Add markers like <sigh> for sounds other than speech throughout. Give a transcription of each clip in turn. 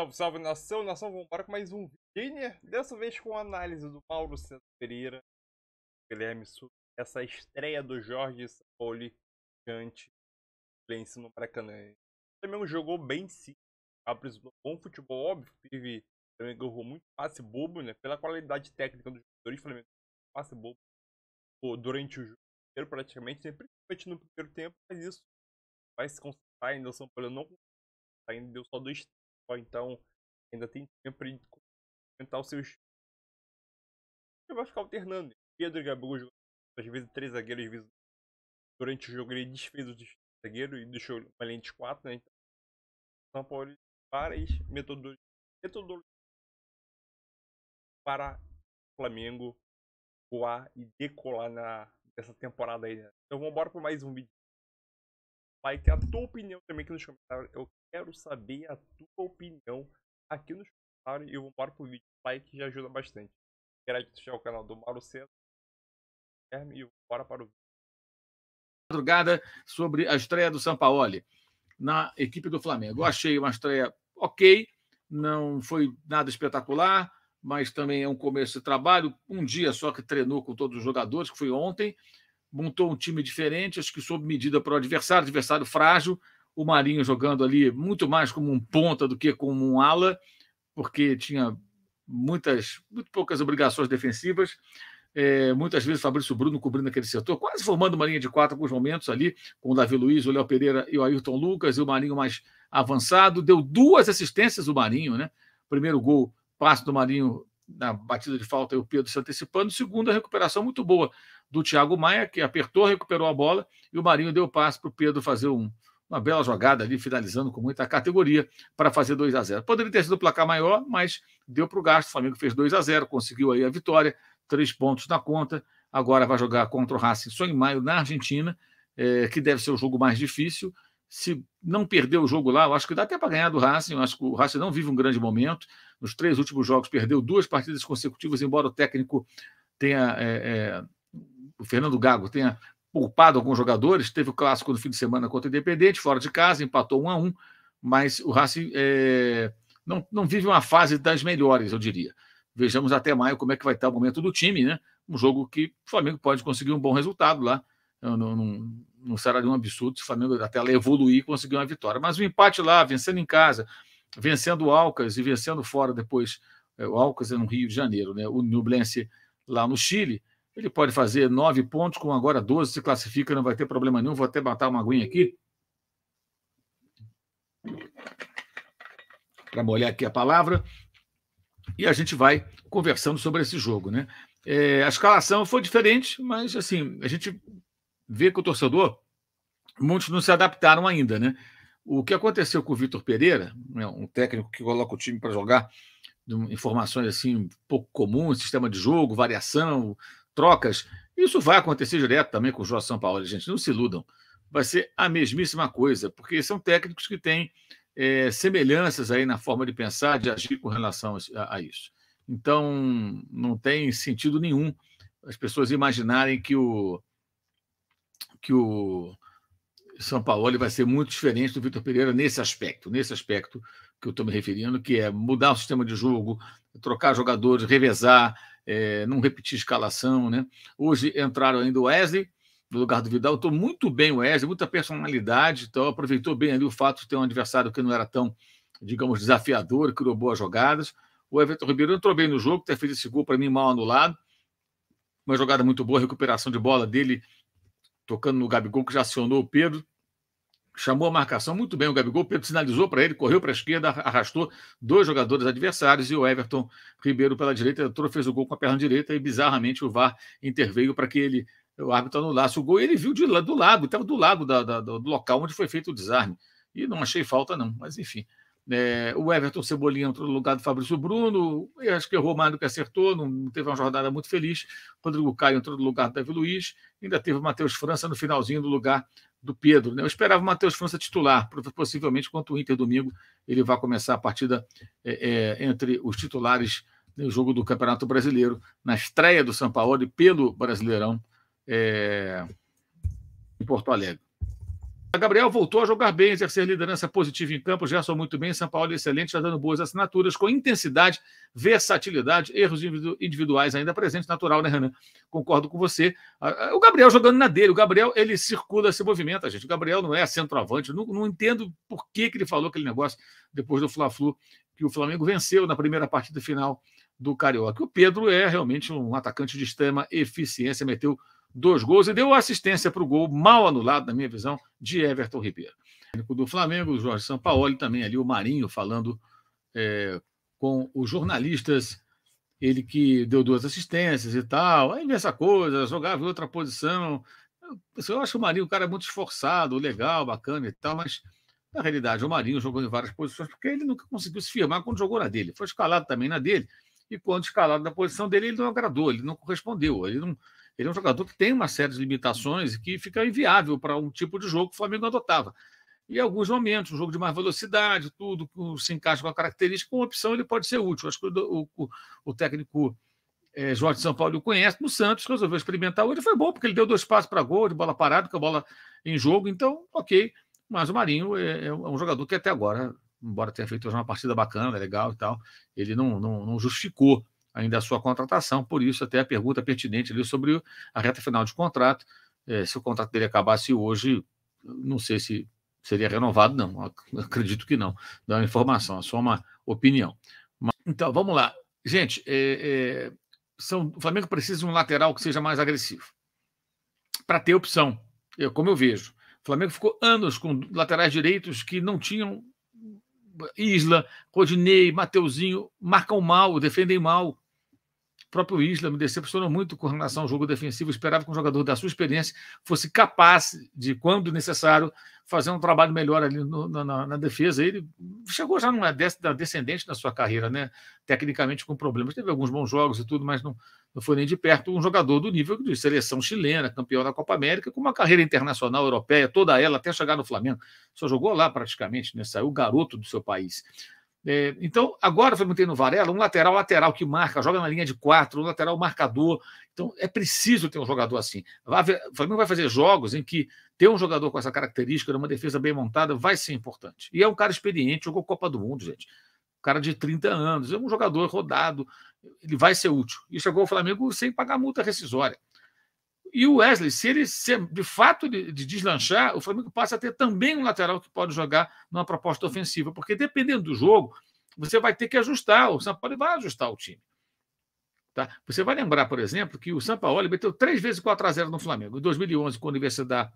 Salve, salve nação, nação, vamos para com mais um vídeo né? dessa vez com análise do Mauro Santos Pereira, Guilherme Sul, essa estreia do Jorge Sampaoli diante do no Maracanã. Também jogou bem sim, apresentou bom futebol, óbvio, teve também ganhou muito passe bobo, né, pela qualidade técnica dos jogadores, Flamengo passe bobo durante o jogo inteiro praticamente, né, principalmente no primeiro tempo, mas isso vai se concentrar ainda, o São não ainda deu só dois então ainda tem tempo de aumentar os seus. Ele vai ficar alternando. Pedro e Gabigol jogando, às vezes três zagueiros, às vezes durante o jogo ele desfez o zagueiro e deixou uma linha de quatro, né? Então, São Paulo várias metodologias, para o Flamengo voar e decolar na, nessa temporada aí, né? Então vamos embora para mais um vídeo vai ter a tua opinião também aqui nos comentários. Eu quero saber a tua opinião aqui nos comentários. E eu vou para pro vídeo pai que já ajuda bastante. Agradecer ao canal do Mauro César e bora para o vídeo. Madrugada sobre a estreia do Sampaoli na equipe do Flamengo. Eu achei uma estreia ok, não foi nada espetacular, mas também é um começo de trabalho. Um dia só que treinou com todos os jogadores, que foi ontem, montou um time diferente, acho que sob medida para o adversário, adversário frágil, o Marinho jogando ali muito mais como um ponta do que como um ala, porque tinha muitas, muito poucas obrigações defensivas. É, muitas vezes Fabrício Bruno cobrindo aquele setor, quase formando uma linha de quatro alguns momentos ali, com o Davi Luiz, o Léo Pereira e o Ayrton Lucas, e o Marinho mais avançado. Deu duas assistências o Marinho, né? Primeiro gol, passe do Marinho na batida de falta e o Pedro se antecipando. Segundo, a recuperação muito boa do Thiago Maia, que apertou, recuperou a bola e o Marinho deu passe para o Pedro fazer um, uma bela jogada ali, finalizando com muita categoria para fazer 2 a 0 Poderia ter sido o placar maior, mas deu para o gasto. O Flamengo fez 2 a 0 conseguiu aí a vitória, três pontos na conta. Agora vai jogar contra o Racing em Maio na Argentina, é, que deve ser o jogo mais difícil se não perder o jogo lá, eu acho que dá até para ganhar do Racing. Eu acho que o Racing não vive um grande momento. Nos três últimos jogos, perdeu duas partidas consecutivas, embora o técnico tenha. É, é, o Fernando Gago tenha poupado alguns jogadores. Teve o clássico no fim de semana contra o Independente, fora de casa, empatou um a um, mas o Racing é, não, não vive uma fase das melhores, eu diria. Vejamos até maio como é que vai estar o momento do time, né? Um jogo que o Flamengo pode conseguir um bom resultado lá. não, não será nenhum absurdo se o Flamengo até lá evoluir e conseguir uma vitória. Mas o empate lá, vencendo em casa, vencendo o Alcas e vencendo fora depois, é, o Alcas é no Rio de Janeiro, né? o Nublense lá no Chile, ele pode fazer nove pontos, com agora 12 se classifica, não vai ter problema nenhum. Vou até matar uma aguinha aqui. Para molhar aqui a palavra. E a gente vai conversando sobre esse jogo, né? É, a escalação foi diferente, mas assim, a gente ver que o torcedor, muitos não se adaptaram ainda, né? O que aconteceu com o Vitor Pereira, né, um técnico que coloca o time para jogar informações assim pouco comuns, sistema de jogo, variação, trocas, isso vai acontecer direto também com o São Paulo, gente, não se iludam. Vai ser a mesmíssima coisa, porque são técnicos que têm é, semelhanças aí na forma de pensar, de agir com relação a, a isso. Então, não tem sentido nenhum as pessoas imaginarem que o, que o São Paulo vai ser muito diferente do Vitor Pereira nesse aspecto, nesse aspecto que eu estou me referindo, que é mudar o sistema de jogo, trocar jogadores, revezar, é, não repetir escalação. Né? Hoje entraram ainda o Wesley, no lugar do Vidal, estou muito bem o Wesley, muita personalidade, então aproveitou bem ali o fato de ter um adversário que não era tão, digamos, desafiador, criou boas jogadas. O Everton Ribeiro entrou bem no jogo, até fez esse gol para mim mal anulado, uma jogada muito boa, recuperação de bola dele tocando no Gabigol, que já acionou o Pedro. Chamou a marcação muito bem o Gabigol. O Pedro sinalizou para ele, correu para a esquerda, arrastou dois jogadores adversários e o Everton Ribeiro pela direita entrou, fez o gol com a perna direita e bizarramente o VAR interveio para que ele, o árbitro anulasse o gol. E ele viu de, do lado, estava do lado da, da, do local onde foi feito o desarme. E não achei falta, não, mas enfim. É, o Everton Cebolinha entrou no lugar do Fabrício Bruno, eu acho que errou mais do que acertou, não teve uma jornada muito feliz. Rodrigo Caio entrou no lugar do Davi Luiz, ainda teve o Matheus França no finalzinho do lugar do Pedro. Né? Eu esperava o Matheus França titular, possivelmente quanto o Inter domingo ele vai começar a partida é, é, entre os titulares no jogo do Campeonato Brasileiro, na estreia do São Paulo e pelo Brasileirão é, em Porto Alegre. A Gabriel voltou a jogar bem, exercer liderança positiva em campo. Gerson muito bem, São Paulo excelente, já tá dando boas assinaturas, com intensidade, versatilidade, erros individuais ainda presentes, natural, né, Renan? Concordo com você. O Gabriel jogando na dele, o Gabriel, ele circula, se movimenta, gente. O Gabriel não é centroavante, não, não entendo por que, que ele falou aquele negócio depois do Fla-Flu, que o Flamengo venceu na primeira partida final do Carioca. O Pedro é realmente um atacante de extrema eficiência, meteu dois gols e deu assistência para o gol mal anulado, na minha visão, de Everton Ribeiro. Do Flamengo, o Jorge Sampaoli, também ali o Marinho falando é, com os jornalistas, ele que deu duas assistências e tal, aí essa coisa, jogava em outra posição. Eu acho o Marinho um cara muito esforçado, legal, bacana e tal, mas na realidade o Marinho jogou em várias posições porque ele nunca conseguiu se firmar quando jogou na dele. Foi escalado também na dele, e quando escalado na posição dele, ele não agradou, ele não correspondeu, ele não ele é um jogador que tem uma série de limitações e que fica inviável para um tipo de jogo que o Flamengo adotava. E alguns momentos, um jogo de mais velocidade, tudo se encaixa com a característica, com opção ele pode ser útil. Acho que o, o, o técnico é, Jorge São Paulo o conhece, no Santos resolveu experimentar hoje, foi bom, porque ele deu dois passos para gol, de bola parada, com a bola em jogo, então, ok. Mas o Marinho é, é um é jogador que até agora, embora tenha feito uma partida bacana, legal e tal, ele não, não, não justificou ainda a sua contratação, por isso até a pergunta pertinente ali sobre a reta final de contrato, é, se o contrato dele acabasse hoje, não sei se seria renovado, não, acredito que não, Da uma informação, é só uma opinião. Mas, então, vamos lá. Gente, é, é, são, o Flamengo precisa de um lateral que seja mais agressivo, para ter opção, eu, é como eu vejo. O Flamengo ficou anos com laterais direitos que não tinham Isla, Rodinei, Mateuzinho marcam mal, defendem mal. O próprio Isla me decepcionou muito com relação ao jogo defensivo. Eu esperava que um jogador da sua experiência fosse capaz de, quando necessário, fazer um trabalho melhor ali no, na, na, defesa. Ele chegou já numa des, descendente na sua carreira, né? Tecnicamente com problemas. Teve alguns bons jogos e tudo, mas não, não foi nem de perto um jogador do nível de seleção chilena, campeão da Copa América, com uma carreira internacional europeia, toda ela, até chegar no Flamengo. Só jogou lá praticamente, né? Saiu garoto do seu país. É, então, agora foi manter no Varela, é, um lateral lateral que marca, joga na linha de quatro, um lateral marcador. Então, é preciso ter um jogador assim. O Flamengo vai fazer jogos em que ter um jogador com essa característica, numa defesa bem montada, vai ser importante. E é um cara experiente, jogou Copa do Mundo, gente. Um cara de 30 anos, é um jogador rodado, ele vai ser útil. E chegou o Flamengo sem pagar multa rescisória. E o Wesley, se ele se, de fato de, de, deslanchar, o Flamengo passa a ter também um lateral que pode jogar numa proposta ofensiva, porque dependendo do jogo, você vai ter que ajustar, o Sampaoli vai ajustar o time. Tá? Você vai lembrar, por exemplo, que o Sampaoli meteu três vezes 4 x 0 no Flamengo, em 2011 com a Universidade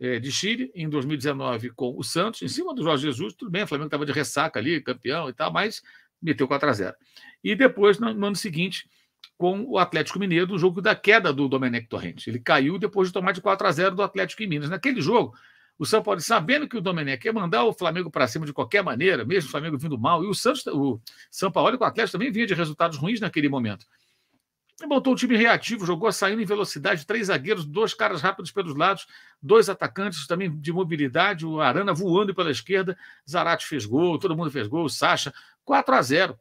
eh, de Chile, em 2019 com o Santos, em cima do Jorge Jesus, tudo bem, o Flamengo estava de ressaca ali, campeão e tal, mas meteu 4 x 0 E depois, no ano seguinte, com o Atlético Mineiro no jogo da queda do Domenech Torrente. Ele caiu depois de tomar de 4 a 0 do Atlético em Minas. Naquele jogo, o São Paulo, sabendo que o Domenech ia mandar o Flamengo para cima de qualquer maneira, mesmo o Flamengo vindo mal, e o Santos, o São Paulo e o Atlético também vinha de resultados ruins naquele momento. Ele botou o time reativo, jogou saindo em velocidade, três zagueiros, dois caras rápidos pelos lados, dois atacantes também de mobilidade, o Arana voando pela esquerda, Zarate fez gol, todo mundo fez gol, o Sacha, 4 a 0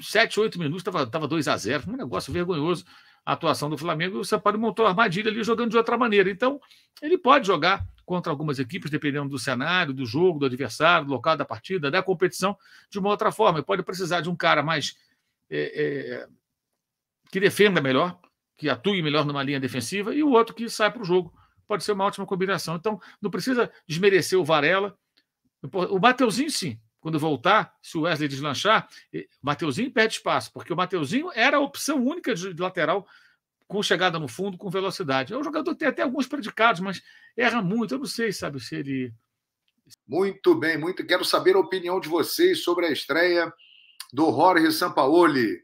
7, 8 minutos, estava tava 2 a 0 Foi um negócio vergonhoso a atuação do Flamengo e o Sampaio montou a armadilha ali jogando de outra maneira. Então, ele pode jogar contra algumas equipes, dependendo do cenário, do jogo, do adversário, do local da partida, da competição, de uma outra forma. Ele pode precisar de um cara mais. É, é, que defenda melhor, que atue melhor numa linha defensiva, e o outro que sai para o jogo. Pode ser uma ótima combinação. Então, não precisa desmerecer o Varela. O Mateuzinho, sim, quando voltar, se o Wesley deslanchar, Mateuzinho perde espaço, porque o Mateuzinho era a opção única de lateral com chegada no fundo, com velocidade. É um jogador que tem até alguns predicados, mas erra muito. Eu não sei, sabe, se ele. Muito bem, muito. Quero saber a opinião de vocês sobre a estreia do Jorge Sampaoli.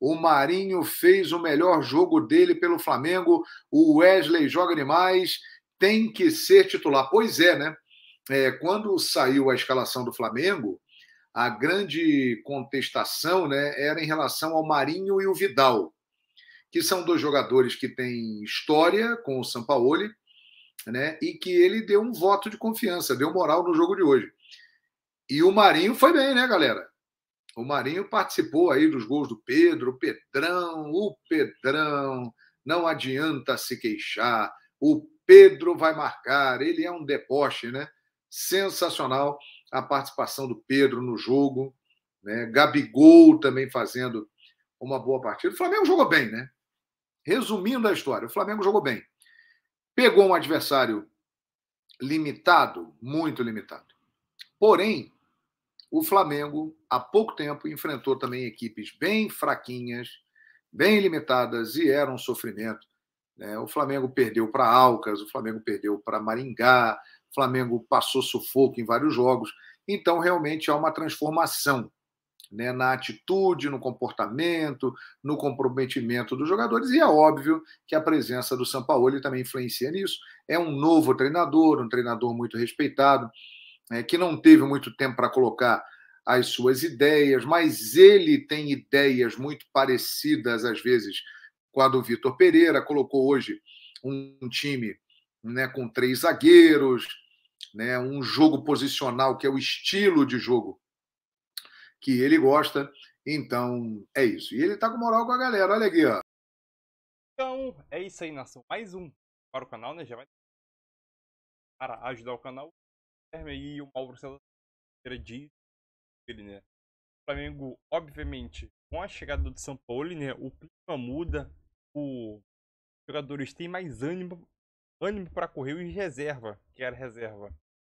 O Marinho fez o melhor jogo dele pelo Flamengo. O Wesley joga demais. Tem que ser titular. Pois é, né? é, quando saiu a escalação do Flamengo, a grande contestação né, era em relação ao Marinho e o Vidal, que são dois jogadores que têm história com o Sampaoli, né, e que ele deu um voto de confiança, deu moral no jogo de hoje. E o Marinho foi bem, né, galera? O Marinho participou aí dos gols do Pedro, o Pedrão, o Pedrão, não adianta se queixar, o Pedro vai marcar, ele é um deboche, né? sensacional a participação do Pedro no jogo, né? Gabigol também fazendo uma boa partida. O Flamengo jogou bem, né? Resumindo a história, o Flamengo jogou bem. Pegou um adversário limitado, muito limitado. Porém, o Flamengo, há pouco tempo, enfrentou também equipes bem fraquinhas, bem limitadas e era um sofrimento. Né? O Flamengo perdeu para Alcas, o Flamengo perdeu para Maringá, o Flamengo passou sufoco em vários jogos. Então, realmente há uma transformação né, na atitude, no comportamento, no comprometimento dos jogadores. E é óbvio que a presença do Sampaoli também influencia nisso. É um novo treinador, um treinador muito respeitado, né, que não teve muito tempo para colocar as suas ideias, mas ele tem ideias muito parecidas, às vezes, com a do Vitor Pereira. Colocou hoje um time né, com três zagueiros, né, um jogo posicional que é o estilo de jogo que ele gosta. Então, é isso. E ele tá com moral com a galera, olha aqui, ó. Então, é isso aí, nação. Mais um para o canal, né? Já vai para ajudar o canal. E o Mauro Celesteira diz ele, né? O Flamengo, obviamente, com a chegada do São Paulo, né? O clima muda, o... os jogadores têm mais ânimo ânimo para correr e reserva, que era reserva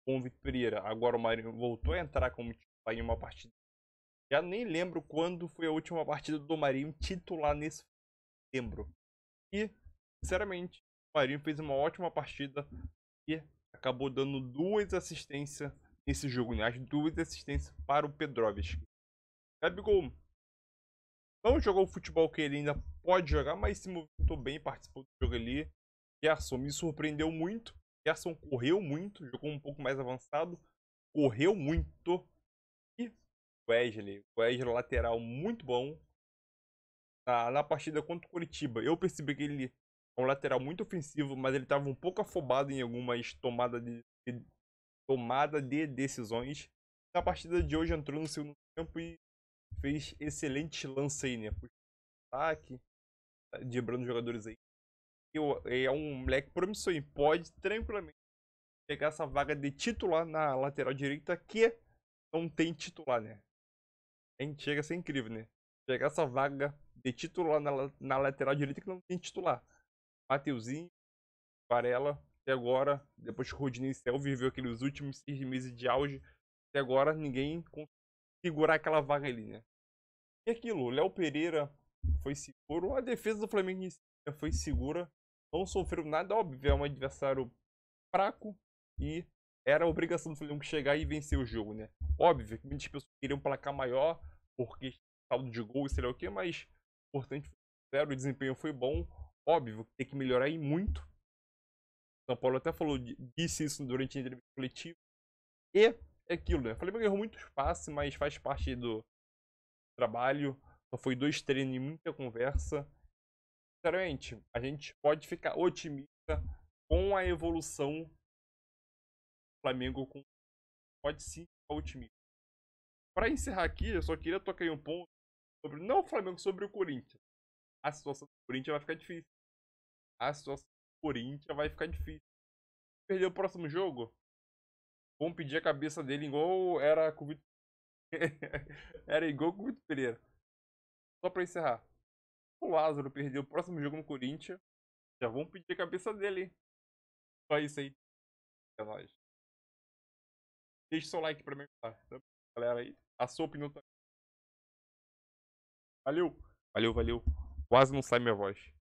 com o Vitor Pereira. Agora o Marinho voltou a entrar como titular em uma partida. Já nem lembro quando foi a última partida do Marinho titular nesse lembro. E, sinceramente, o Marinho fez uma ótima partida e acabou dando duas assistências nesse jogo, né? As duas assistências para o Pedrovski. Gabigol não jogou o futebol que ele ainda pode jogar, mas se movimentou bem, participou do jogo ali. Gerson é me surpreendeu muito. Gerson é correu muito, jogou um pouco mais avançado, correu muito. E Wesley, Wesley é lateral muito bom. Na, na partida contra o Curitiba, eu percebi que ele é um lateral muito ofensivo, mas ele estava um pouco afobado em algumas tomadas de, de, tomada de decisões. Na partida de hoje entrou no segundo tempo e fez excelente lance aí, né? Puxa, ataque, tá, driblando jogadores aí. Eu, é, é um moleque promissor e pode tranquilamente pegar essa vaga de titular na lateral direita que não tem titular, né? A é, gente chega a ser incrível, né? Pegar essa vaga de titular na, na lateral direita que não tem titular. Mateuzinho, Varela, até agora, depois que o Rodinei Cell viveu aqueles últimos seis meses de auge, até agora ninguém conseguiu segurar aquela vaga ali, né? E aquilo, Léo Pereira foi seguro, a defesa do Flamengo né, foi segura, não sofreu nada óbvio, é um adversário fraco e era a obrigação do Flamengo chegar e vencer o jogo, né? Óbvio que muitas pessoas queriam um placar maior, porque saldo de gol e sei lá o que, mas o importante era zero, o desempenho foi bom. Óbvio que tem que melhorar e muito. São Paulo até falou, disse isso durante a entrevista coletiva. E é aquilo, né? falei Flamengo errou muito espaço mas faz parte do trabalho. Só foi dois treinos e muita conversa. Sinceramente, a gente pode ficar otimista com a evolução do Flamengo. Com... Pode sim ficar otimista. Para encerrar aqui, eu só queria tocar em um ponto sobre não o Flamengo, sobre o Corinthians. A situação do Corinthians vai ficar difícil. A situação do Corinthians vai ficar difícil. Perder o próximo jogo? Vão pedir a cabeça dele igual era com o Vitor <laughs> Era igual com o Vitor Pereira. Só para encerrar o Lázaro perder o próximo jogo no Corinthians, já vão pedir a cabeça dele. Só isso aí. É nóis. seu like pra me ajudar. Tá? Galera aí, a sua opinião também. Valeu. Valeu, valeu. Quase não sai minha voz.